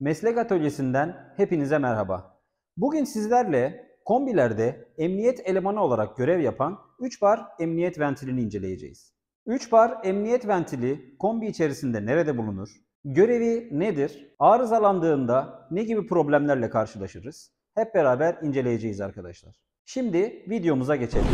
Meslek Atölyesi'nden hepinize merhaba. Bugün sizlerle kombilerde emniyet elemanı olarak görev yapan 3 bar emniyet ventilini inceleyeceğiz. 3 bar emniyet ventili kombi içerisinde nerede bulunur? Görevi nedir? Arızalandığında ne gibi problemlerle karşılaşırız? Hep beraber inceleyeceğiz arkadaşlar. Şimdi videomuza geçelim.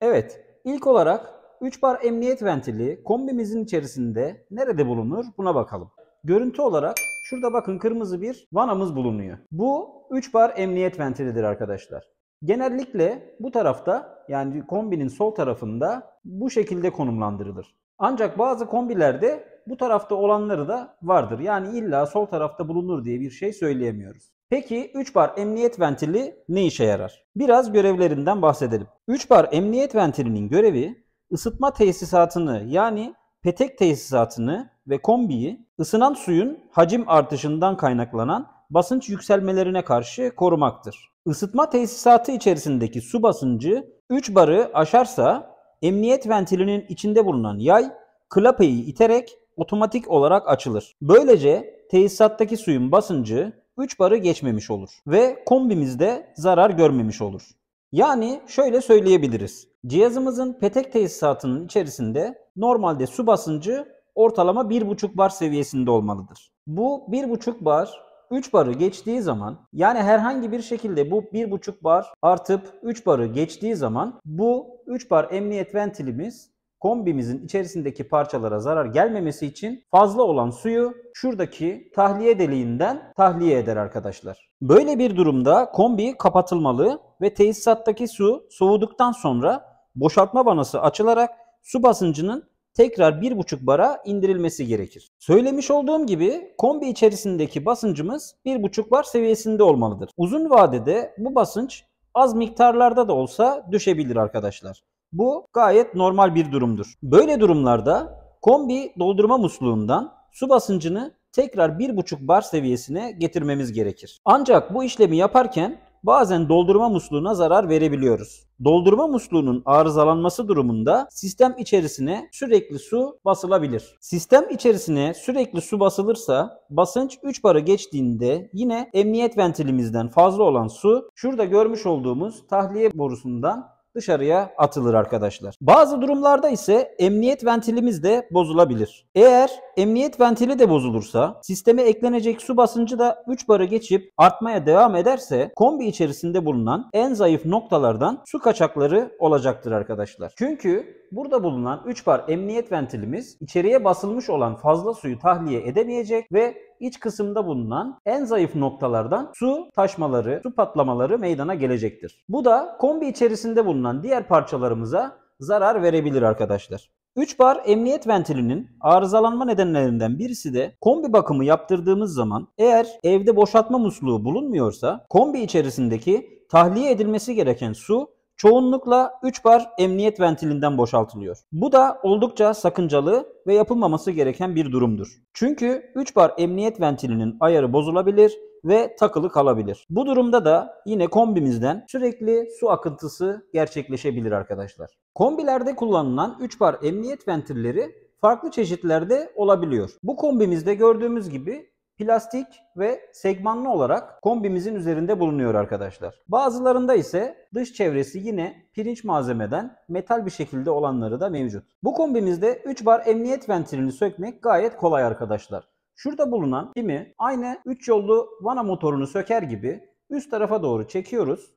Evet, ilk olarak 3 bar emniyet ventili kombimizin içerisinde nerede bulunur buna bakalım. Görüntü olarak şurada bakın kırmızı bir vanamız bulunuyor. Bu 3 bar emniyet ventilidir arkadaşlar. Genellikle bu tarafta yani kombinin sol tarafında bu şekilde konumlandırılır. Ancak bazı kombilerde bu tarafta olanları da vardır. Yani illa sol tarafta bulunur diye bir şey söyleyemiyoruz. Peki 3 bar emniyet ventili ne işe yarar? Biraz görevlerinden bahsedelim. 3 bar emniyet ventilinin görevi ısıtma tesisatını yani petek tesisatını ve kombiyi ısınan suyun hacim artışından kaynaklanan basınç yükselmelerine karşı korumaktır. Isıtma tesisatı içerisindeki su basıncı 3 barı aşarsa emniyet ventilinin içinde bulunan yay klapeyi iterek otomatik olarak açılır. Böylece tesisattaki suyun basıncı 3 barı geçmemiş olur ve kombimizde zarar görmemiş olur. Yani şöyle söyleyebiliriz. Cihazımızın petek tesisatının içerisinde normalde su basıncı ortalama 1,5 bar seviyesinde olmalıdır. Bu 1,5 bar 3 barı geçtiği zaman yani herhangi bir şekilde bu 1,5 bar artıp 3 barı geçtiği zaman bu 3 bar emniyet ventilimiz kombimizin içerisindeki parçalara zarar gelmemesi için fazla olan suyu şuradaki tahliye deliğinden tahliye eder arkadaşlar. Böyle bir durumda kombi kapatılmalı ve tesisattaki su soğuduktan sonra boşaltma vanası açılarak su basıncının tekrar 1,5 bara indirilmesi gerekir. Söylemiş olduğum gibi kombi içerisindeki basıncımız 1,5 bar seviyesinde olmalıdır. Uzun vadede bu basınç az miktarlarda da olsa düşebilir arkadaşlar. Bu gayet normal bir durumdur. Böyle durumlarda kombi doldurma musluğundan su basıncını tekrar 1,5 bar seviyesine getirmemiz gerekir. Ancak bu işlemi yaparken bazen doldurma musluğuna zarar verebiliyoruz. Doldurma musluğunun arızalanması durumunda sistem içerisine sürekli su basılabilir. Sistem içerisine sürekli su basılırsa basınç 3 bara geçtiğinde yine emniyet ventilimizden fazla olan su şurada görmüş olduğumuz tahliye borusundan dışarıya atılır arkadaşlar. Bazı durumlarda ise emniyet ventilimiz de bozulabilir. Eğer emniyet ventili de bozulursa sisteme eklenecek su basıncı da 3 barı geçip artmaya devam ederse kombi içerisinde bulunan en zayıf noktalardan su kaçakları olacaktır arkadaşlar. Çünkü burada bulunan 3 bar emniyet ventilimiz içeriye basılmış olan fazla suyu tahliye edemeyecek ve iç kısımda bulunan en zayıf noktalardan su taşmaları, su patlamaları meydana gelecektir. Bu da kombi içerisinde bulunan diğer parçalarımıza zarar verebilir arkadaşlar. 3 bar emniyet ventilinin arızalanma nedenlerinden birisi de kombi bakımı yaptırdığımız zaman eğer evde boşaltma musluğu bulunmuyorsa kombi içerisindeki tahliye edilmesi gereken su çoğunlukla 3 bar emniyet ventilinden boşaltılıyor. Bu da oldukça sakıncalı ve yapılmaması gereken bir durumdur. Çünkü 3 bar emniyet ventilinin ayarı bozulabilir ve takılı kalabilir. Bu durumda da yine kombimizden sürekli su akıntısı gerçekleşebilir arkadaşlar. Kombilerde kullanılan 3 bar emniyet ventilleri farklı çeşitlerde olabiliyor. Bu kombimizde gördüğümüz gibi plastik ve segmanlı olarak kombimizin üzerinde bulunuyor arkadaşlar. Bazılarında ise dış çevresi yine pirinç malzemeden metal bir şekilde olanları da mevcut. Bu kombimizde 3 bar emniyet ventilini sökmek gayet kolay arkadaşlar. Şurada bulunan pimi aynı 3 yollu vana motorunu söker gibi üst tarafa doğru çekiyoruz.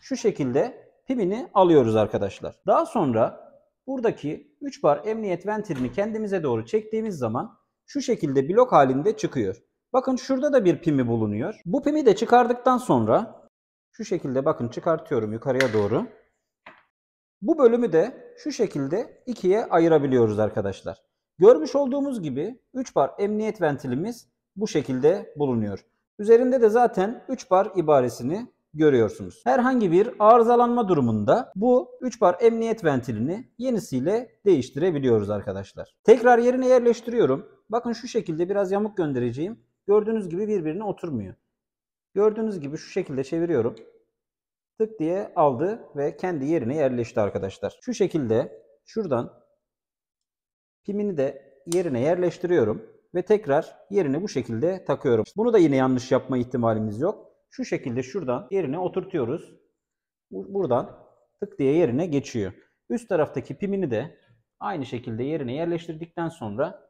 Şu şekilde pimini alıyoruz arkadaşlar. Daha sonra buradaki 3 bar emniyet ventilini kendimize doğru çektiğimiz zaman şu şekilde blok halinde çıkıyor. Bakın şurada da bir pimi bulunuyor. Bu pimi de çıkardıktan sonra şu şekilde bakın çıkartıyorum yukarıya doğru. Bu bölümü de şu şekilde ikiye ayırabiliyoruz arkadaşlar. Görmüş olduğumuz gibi 3 bar emniyet ventilimiz bu şekilde bulunuyor. Üzerinde de zaten 3 bar ibaresini görüyorsunuz. Herhangi bir arızalanma durumunda bu 3 bar emniyet ventilini yenisiyle değiştirebiliyoruz arkadaşlar. Tekrar yerine yerleştiriyorum. Bakın şu şekilde biraz yamuk göndereceğim. Gördüğünüz gibi birbirine oturmuyor. Gördüğünüz gibi şu şekilde çeviriyorum. Tık diye aldı ve kendi yerine yerleşti arkadaşlar. Şu şekilde şuradan pimini de yerine yerleştiriyorum ve tekrar yerine bu şekilde takıyorum. Bunu da yine yanlış yapma ihtimalimiz yok. Şu şekilde şuradan yerine oturtuyoruz. Buradan tık diye yerine geçiyor. Üst taraftaki pimini de aynı şekilde yerine yerleştirdikten sonra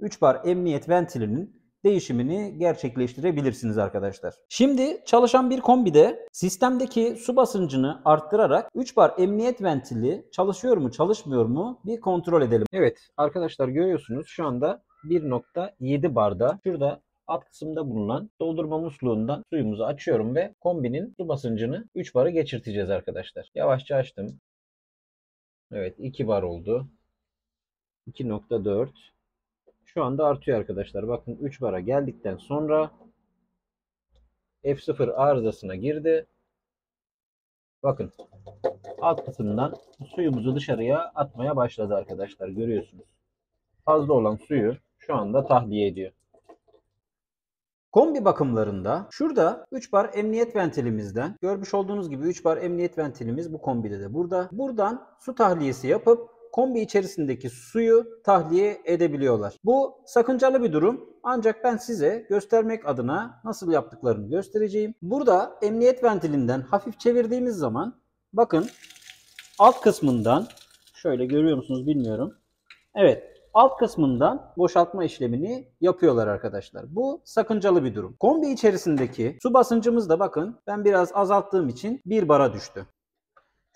3 bar emniyet ventilinin değişimini gerçekleştirebilirsiniz arkadaşlar. Şimdi çalışan bir kombide sistemdeki su basıncını arttırarak 3 bar emniyet ventili çalışıyor mu çalışmıyor mu bir kontrol edelim. Evet arkadaşlar görüyorsunuz şu anda 1.7 barda şurada alt kısımda bulunan doldurma musluğundan suyumuzu açıyorum ve kombinin su basıncını 3 bara geçirteceğiz arkadaşlar. Yavaşça açtım. Evet 2 bar oldu. 2.4 şu anda artıyor arkadaşlar. Bakın 3 bara geldikten sonra F0 arızasına girdi. Bakın alt kısımdan suyumuzu dışarıya atmaya başladı arkadaşlar. Görüyorsunuz. Fazla olan suyu şu anda tahliye ediyor. Kombi bakımlarında şurada 3 bar emniyet ventilimizden görmüş olduğunuz gibi 3 bar emniyet ventilimiz bu kombide de burada. Buradan su tahliyesi yapıp kombi içerisindeki suyu tahliye edebiliyorlar. Bu sakıncalı bir durum ancak ben size göstermek adına nasıl yaptıklarını göstereceğim. Burada emniyet ventilinden hafif çevirdiğimiz zaman bakın alt kısmından şöyle görüyor musunuz bilmiyorum. Evet alt kısmından boşaltma işlemini yapıyorlar arkadaşlar. Bu sakıncalı bir durum. Kombi içerisindeki su basıncımız da bakın ben biraz azalttığım için bir bara düştü.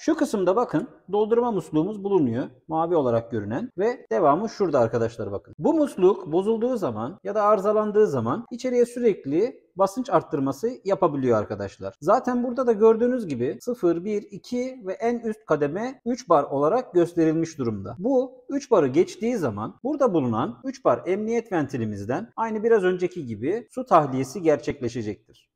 Şu kısımda bakın doldurma musluğumuz bulunuyor. Mavi olarak görünen ve devamı şurada arkadaşlar bakın. Bu musluk bozulduğu zaman ya da arızalandığı zaman içeriye sürekli basınç arttırması yapabiliyor arkadaşlar. Zaten burada da gördüğünüz gibi 0, 1, 2 ve en üst kademe 3 bar olarak gösterilmiş durumda. Bu 3 barı geçtiği zaman burada bulunan 3 bar emniyet ventilimizden aynı biraz önceki gibi su tahliyesi gerçekleşecektir.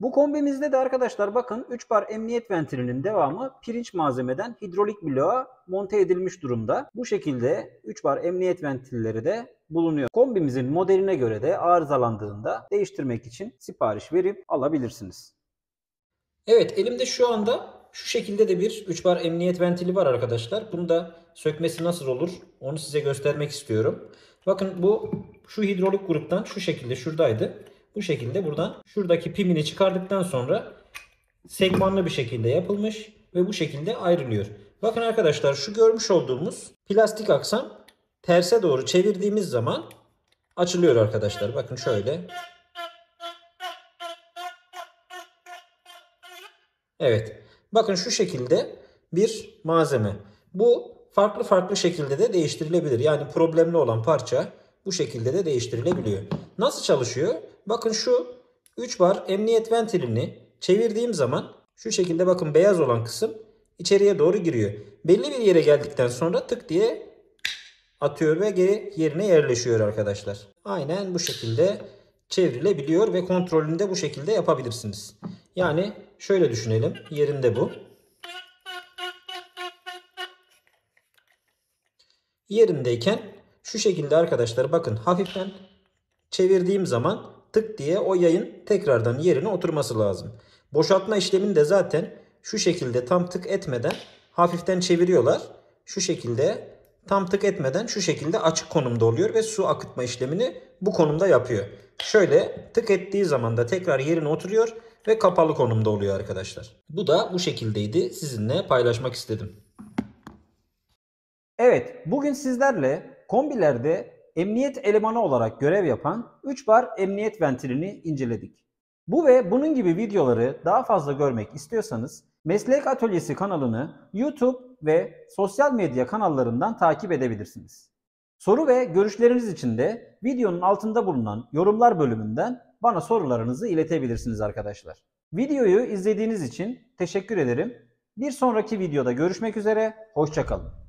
Bu kombimizde de arkadaşlar bakın 3 bar emniyet ventilinin devamı pirinç malzemeden hidrolik bloğa monte edilmiş durumda. Bu şekilde 3 bar emniyet ventilleri de bulunuyor. Kombimizin modeline göre de arızalandığında değiştirmek için sipariş verip alabilirsiniz. Evet elimde şu anda şu şekilde de bir 3 bar emniyet ventili var arkadaşlar. Bunu da sökmesi nasıl olur onu size göstermek istiyorum. Bakın bu şu hidrolik gruptan şu şekilde şuradaydı. Bu şekilde buradan şuradaki pimini çıkardıktan sonra segmanlı bir şekilde yapılmış ve bu şekilde ayrılıyor. Bakın arkadaşlar şu görmüş olduğumuz plastik aksam terse doğru çevirdiğimiz zaman açılıyor arkadaşlar. Bakın şöyle. Evet. Bakın şu şekilde bir malzeme. Bu farklı farklı şekilde de değiştirilebilir. Yani problemli olan parça bu şekilde de değiştirilebiliyor. Nasıl çalışıyor? Bakın şu 3 bar emniyet ventilini çevirdiğim zaman şu şekilde bakın beyaz olan kısım içeriye doğru giriyor. Belli bir yere geldikten sonra tık diye atıyor ve geri yerine yerleşiyor arkadaşlar. Aynen bu şekilde çevrilebiliyor ve kontrolünü de bu şekilde yapabilirsiniz. Yani şöyle düşünelim. Yerinde bu. Yerindeyken şu şekilde arkadaşlar bakın hafiften çevirdiğim zaman tık diye o yayın tekrardan yerine oturması lazım. Boşaltma işlemini de zaten şu şekilde tam tık etmeden hafiften çeviriyorlar. Şu şekilde tam tık etmeden şu şekilde açık konumda oluyor ve su akıtma işlemini bu konumda yapıyor. Şöyle tık ettiği zaman da tekrar yerine oturuyor ve kapalı konumda oluyor arkadaşlar. Bu da bu şekildeydi. Sizinle paylaşmak istedim. Evet, bugün sizlerle kombilerde emniyet elemanı olarak görev yapan 3 bar emniyet ventilini inceledik. Bu ve bunun gibi videoları daha fazla görmek istiyorsanız Meslek Atölyesi kanalını YouTube ve sosyal medya kanallarından takip edebilirsiniz. Soru ve görüşleriniz için de videonun altında bulunan yorumlar bölümünden bana sorularınızı iletebilirsiniz arkadaşlar. Videoyu izlediğiniz için teşekkür ederim. Bir sonraki videoda görüşmek üzere, hoşçakalın.